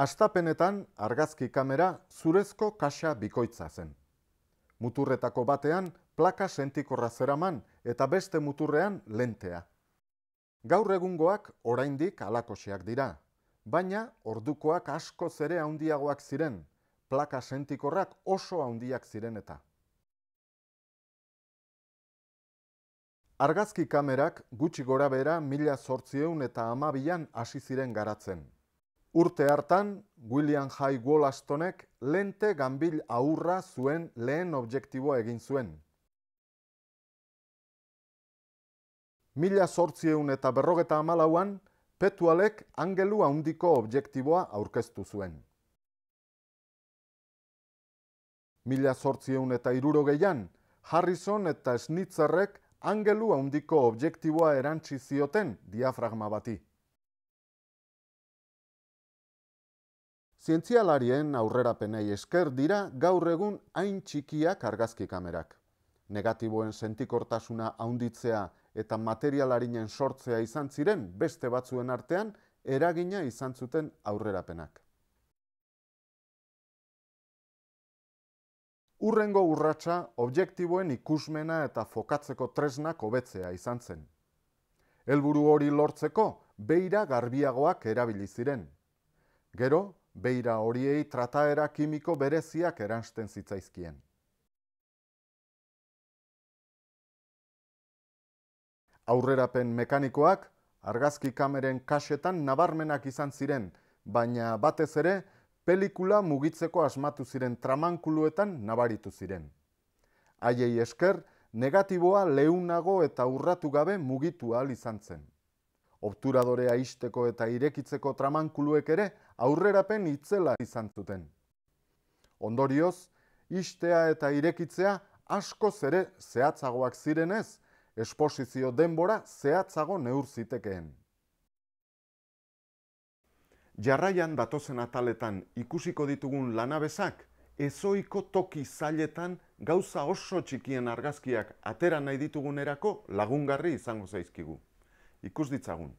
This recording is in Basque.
Astapenetan argazki kamera zurezko kaxa bikoitza zen. Muturretako batean plaka sentikorra zeraman eta beste muturrean lentea. Gaur egungoak oraindik alakoxeak dira, baina ordukoak asko zere handiagoak ziren, plaka sentikorrak oso handiak ziren eta. Argazki kamerak gutxi gora bera mila sortzieun eta amabian hasi ziren garatzen. Urte hartan, William High Wollastonek lente gambil aurra zuen lehen objektiboa egin zuen. Mila sortzieun eta berrogeta amalauan, petualek angelu handiko objektiboa aurkeztu zuen. Mila sortzieun eta geian, Harrison eta Snitzerrek angelu handiko objektiboa erantzi zioten diafragma bati. Zientzialarien aurrerapenei esker dira gaur egun hain txikiak argazki kamerak. Negatiboen sentikortasuna haunditzea eta materialarinen sortzea izan ziren beste batzuen artean eragina izan zuten aurrerapenak. Urrengo urratsa objektiboen ikusmena eta fokatzeko tresnak hobetzea izan zen. Helburu hori lortzeko beira garbiagoak erabili ziren. Gero, beira horiei trataera kimiko bereziak eransten zitzaizkien. Aurrerapen mekanikoak, argazki kameren kasetan nabarmenak izan ziren, baina batez ere, pelikula mugitzeko asmatu ziren tramankuluetan nabaritu ziren. Haiei esker, negatiboa lehunago eta urratu gabe mugitu al izan zen. Opturadorea isteko eta irekitzeko tramankuluek ere aurrerapen itzela izan zuten. Ondorioz, istea eta irekitzea askoz ere zehatzagoak zirenez, esposizio denbora zehatzago neurzitekeen. Jarraian datozen ataletan ikusiko ditugun lanabezak, ezoiko toki zailetan gauza oso txikien argazkiak atera nahi ditugunerako lagungarri izango zaizkigu ikus ditzagun.